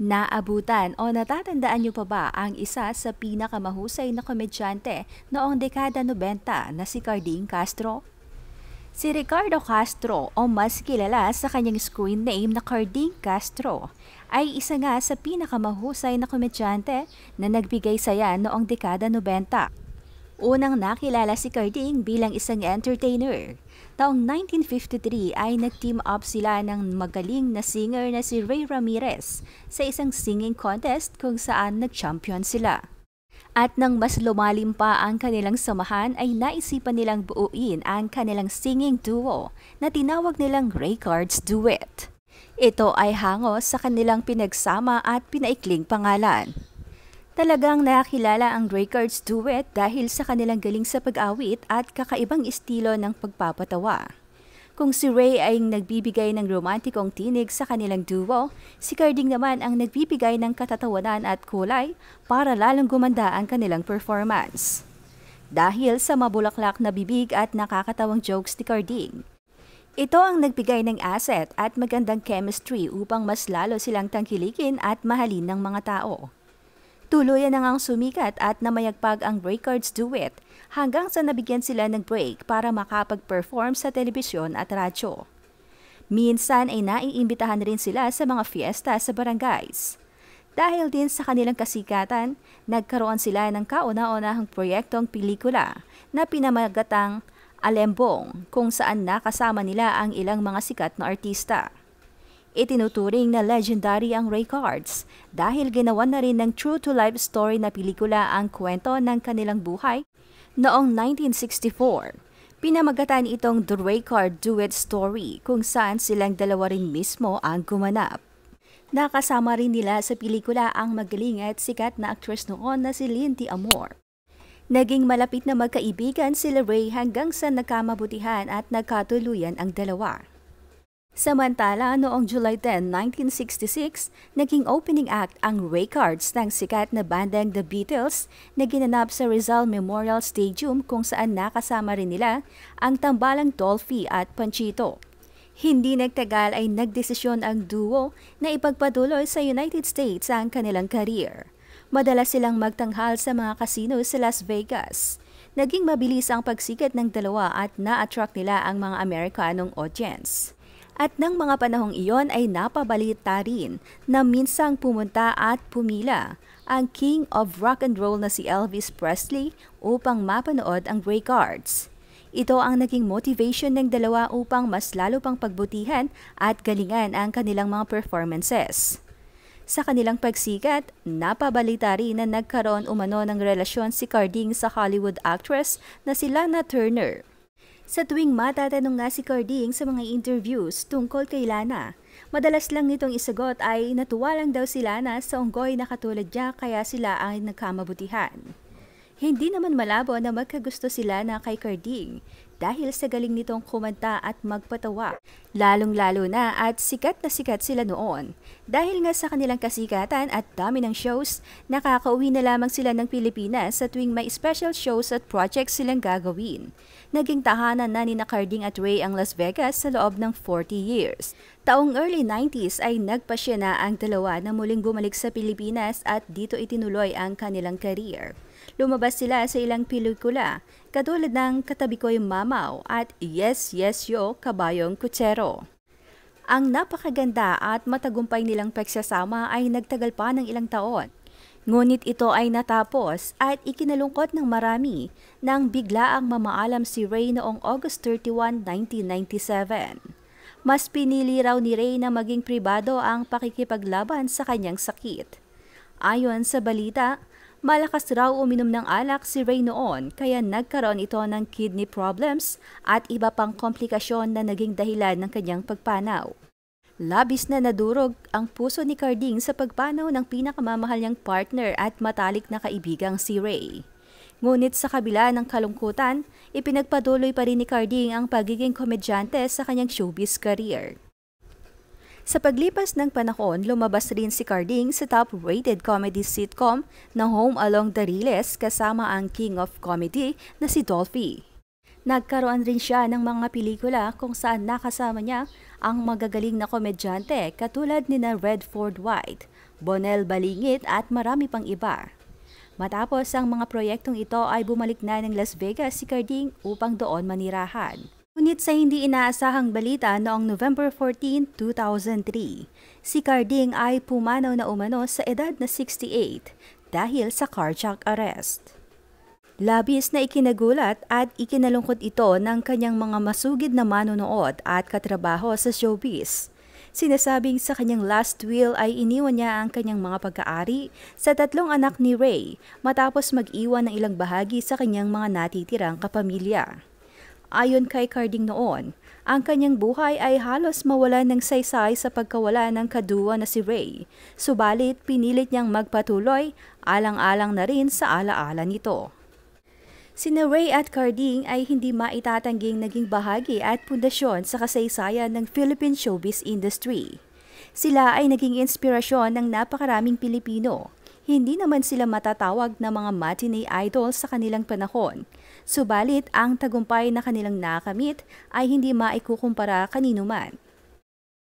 Naabutan o natatandaan niyo pa ba ang isa sa pinakamahusay na komedyante noong dekada 90 na si Carding Castro? Si Ricardo Castro o mas kilala sa kanyang screen name na Carding Castro ay isa nga sa pinakamahusay na komedyante na nagbigay saya noong dekada 90. Unang nakilala si Carding bilang isang entertainer. Taong 1953 ay nag-team up sila ng magaling na singer na si Ray Ramirez sa isang singing contest kung saan nag-champion sila. At nang mas lumalim pa ang kanilang samahan ay naisipan nilang buuin ang kanilang singing duo na tinawag nilang Ray Cards Duet. Ito ay hango sa kanilang pinagsama at pinaikling pangalan. Talagang nakakilala ang Grey Cards Duet dahil sa kanilang galing sa pag-awit at kakaibang estilo ng pagpapatawa. Kung si Ray ay nagbibigay ng romantikong tinig sa kanilang duo, si Carding naman ang nagbibigay ng katatawanan at kulay para lalong gumanda ang kanilang performance. Dahil sa mabulaklak na bibig at nakakatawang jokes ni Carding. Ito ang nagbigay ng asset at magandang chemistry upang mas lalo silang tangkilikin at mahalin ng mga tao. Tuluyan na ngang sumikat at namayagpag ang Breakards It hanggang sa nabigyan sila ng break para makapag-perform sa telebisyon at radyo. Minsan ay naiimbitahan rin sila sa mga fiesta sa barangays. Dahil din sa kanilang kasikatan, nagkaroon sila ng kauna-unahang proyektong pelikula na pinamagatang Alembong kung saan nakasama nila ang ilang mga sikat na artista. Itinuturing na legendary ang Ray Cards dahil ginawan na rin ng true-to-life story na pelikula ang kwento ng kanilang buhay noong 1964. Pinamagatan itong The Ray Card Duet Story kung saan silang dalawa rin mismo ang gumanap. Nakasama rin nila sa pelikula ang magaling at sikat na aktres noon na si Lindy Amor. Naging malapit na magkaibigan sila Ray hanggang sa nakamabutihan at nagkatuluyan ang dalawa. Samantala, noong July 10, 1966, naging opening act ang Raycards ng sikat na bandang The Beatles na ginanap sa Rizal Memorial Stadium kung saan nakasama rin nila ang tambalang Dolphy at Panchito. Hindi nagtagal ay nagdesisyon ang duo na ipagpatuloy sa United States ang kanilang career. Madalas silang magtanghal sa mga kasino sa Las Vegas. Naging mabilis ang pagsikat ng dalawa at na-attract nila ang mga Amerikanong audience. At ng mga panahong iyon ay napabalita rin na minsang pumunta at pumila ang king of rock and roll na si Elvis Presley upang mapanood ang Grey Cards. Ito ang naging motivation ng dalawa upang mas lalo pang pagbutihan at galingan ang kanilang mga performances. Sa kanilang pagsikat, napabalita rin na nagkaroon umano ng relasyon si Carding sa Hollywood actress na si Lana Turner. Sa tuwing matatanong nga si Carding sa mga interviews tungkol kay Lana, madalas lang nitong isagot ay natuwa lang daw si Lana sa unggoy na katulad niya kaya sila ang nagkamabutihan. Hindi naman malabo na magkagusto sila na kay Carding dahil sa galing nitong kumanta at magpatawa. Lalong-lalo na at sikat na sikat sila noon. Dahil nga sa kanilang kasikatan at dami ng shows, nakakauwi na lamang sila ng Pilipinas sa tuwing may special shows at projects silang gagawin. Naging tahanan na ni na Carding at Ray ang Las Vegas sa loob ng 40 years. Taong early 90s ay nagpasya na ang dalawa na muling bumalik sa Pilipinas at dito itinuloy ang kanilang career. Lumabas sila sa ilang pelikula, katulad ng Katabi ko Ko'y Mamaw at Yes Yes Yo Kabayong Kutsero. Ang napakaganda at matagumpay nilang pagsasama ay nagtagal pa ng ilang taon. Ngunit ito ay natapos at ikinalungkot ng marami nang bigla ang mamaalam si Ray noong August 31, 1997. Mas pinili raw ni Ray na maging pribado ang pakikipaglaban sa kanyang sakit. Ayon sa balita, Malakas raw uminom ng alak si Ray noon kaya nagkaroon ito ng kidney problems at iba pang komplikasyon na naging dahilan ng kanyang pagpanaw. Labis na nadurog ang puso ni Carding sa pagpanaw ng pinakamamahal niyang partner at matalik na kaibigang si Ray. Ngunit sa kabila ng kalungkutan, ipinagpatuloy pa rin ni Carding ang pagiging komedyante sa kanyang showbiz career. Sa paglipas ng panahon, lumabas rin si Carding sa top-rated comedy sitcom na Home Along the Riles kasama ang King of Comedy na si Dolphy. Nagkaroon rin siya ng mga pelikula kung saan nakasama niya ang magagaling na komedyante katulad ni na Redford White, Bonel Balingit at marami pang iba. Matapos ang mga proyektong ito ay bumalik na ng Las Vegas si Carding upang doon manirahan. Ngunit sa hindi inaasahang balita noong November 14, 2003, si Carding ay pumanaw na umano sa edad na 68 dahil sa cardiac arrest. Labis na ikinagulat at ikinalungkot ito ng kanyang mga masugid na manonood at katrabaho sa showbiz. Sinasabing sa kanyang last will ay iniwan niya ang kanyang mga pag-aari sa tatlong anak ni Ray matapos mag-iwan ng ilang bahagi sa kanyang mga natitirang kapamilya. Ayon kay Carding noon, ang kanyang buhay ay halos mawalan ng saysay sa pagkawala ng kaduwa na si Ray. Subalit pinilit niyang magpatuloy, alang-alang na rin sa alaala nito. Sina Ray at Carding ay hindi maitatangging naging bahagi at pundasyon sa kasaysayan ng Philippine showbiz industry. Sila ay naging inspirasyon ng napakaraming Pilipino hindi naman sila matatawag na mga matinee idols sa kanilang panahon. Subalit, ang tagumpay na kanilang nakamit ay hindi maikukumpara kanino man.